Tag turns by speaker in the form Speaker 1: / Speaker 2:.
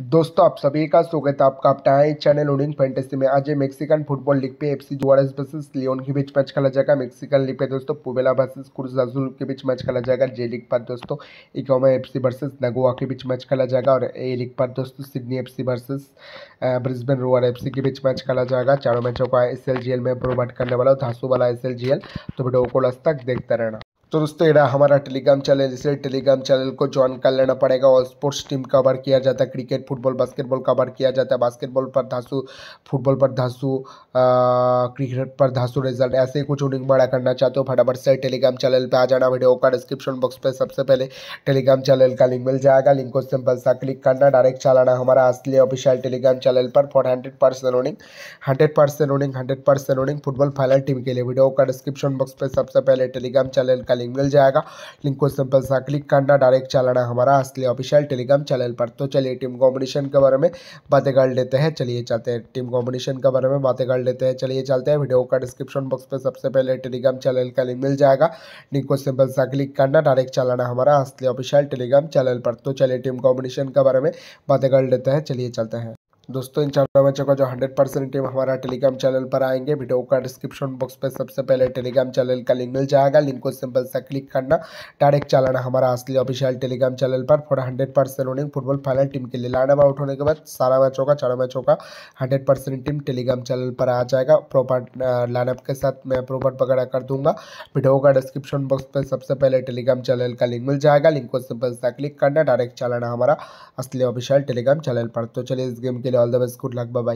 Speaker 1: दोस्तों आप सभी का स्वागत है आपका अपना है चैनल ओडिंग फैंटेसी में आज मेक्सिकन फुटबॉल लीग पे एफसी जुआरस वर्सेस लियोन के बीच मैच खेला जाएगा मेक्सिकन लीग पे दोस्तों पुबेला वर्सेस क्रूज के बीच मैच खेला जाएगा जे लीग पर दोस्तों इकोमा एफसी वर्सेस नगोवा के बीच मैच खेला जाएगा और ए लीग पर दोस्तों Sydney F versus Brisbane Roar F के बीच मैच खेला जाएगा चारों मैचों का एस में प्रोवाइड करने वाला धासू वाला एस तो वीडियो को लस तक देखते रहना तो दोस्तों यहाँ हमारा टेलीग्राम चैनल इसलिए टेलीग्राम चैनल को ज्वाइन कर लेना पड़ेगा और स्पोर्ट्स टीम कवर किया जाता है क्रिकेट फुटबॉल बास्केटबॉल कवर किया जाता है बास्केटबॉल पर धासु फुटबॉल पर धासु क्रिकेट पर धासु रिजल्ट ऐसे ही कुछ उनिंग बड़ा करना चाहते हो फटाफट से टेलीग्राम चैनल पर आ जाना वीडियो का डिस्क्रिप्शन बॉक्स पर सबसे पहले टेलीग्राम चैनल का लिंक मिल जाएगा लिंक को सिंपल सा क्लिक करना डायरेक्ट चलाना हमारा असली ऑफिशियल टेलीग्राम चैनल पर for hundred percent running hundred percent running hundred percent running football final team के लिए वीडियो का डिस्क्रिप्शन बॉक्स पर सबसे पहले टेलीग्राम चैनल का लिंक मिल जाएगा लिंक को सिंपल सा क्लिक करना डायरेक्ट चलाना हमारा असली ऑफिशियल टेलीग्राम चैनल पर तो चलिए टीम कॉम्बिनेशन के बारे में बातें कर लेते हैं चलिए चलते हैं टीम कॉम्बिनेशन के बारे में बातें कर लेते हैं चलिए चलते हैं वीडियो का डिस्क्रिप्शन बॉक्स पर सबसे पहले टेलीग्राम चैनल का लिंक मिल जाएगा लिंक को सिंपल सा क्लिक करना डायरेक्ट चलाना हमारा असली ऑफिशियल टेलीग्राम चैनल पर तो चलिए टीम कॉम्बिनेशन के बारे में बातें कर लेते हैं चलिए चलते हैं दोस्तों इन चारों बच्चों का जो हंड्रेड परसेंट टीम हमारा टेलीग्राम चैनल पर आएंगे वीडियो का डिस्क्रिप्शन बॉक्स पर सबसे पहले टेलीग्राम चैनल का लिंक मिल जाएगा लिंक को सिंपल सा क्लिक करना डायरेक्ट चलाना हमारा असली ऑफिशियल टेलीग्राम चैनल पर for hundred percent running football final team के लिए लाइन अब आउट होने के बाद सारा मैचों का चारों मैचों का hundred percent team Telegram channel पर आ जाएगा प्रॉपर लाइनअप के साथ मैं प्रॉपर वगैरह कर दूंगा वीडियो का डिस्क्रिप्शन बॉक्स पर सबसे पहले टेलीग्राम चैनल का लिंक मिल जाएगा लिंक को सिंपल सा क्लिक करना डायरेक्ट चलाना हमारा असली ऑफिशियल टेलीग्राम चैनल पर तो चलिए इस गेम के all the best good luck bye bye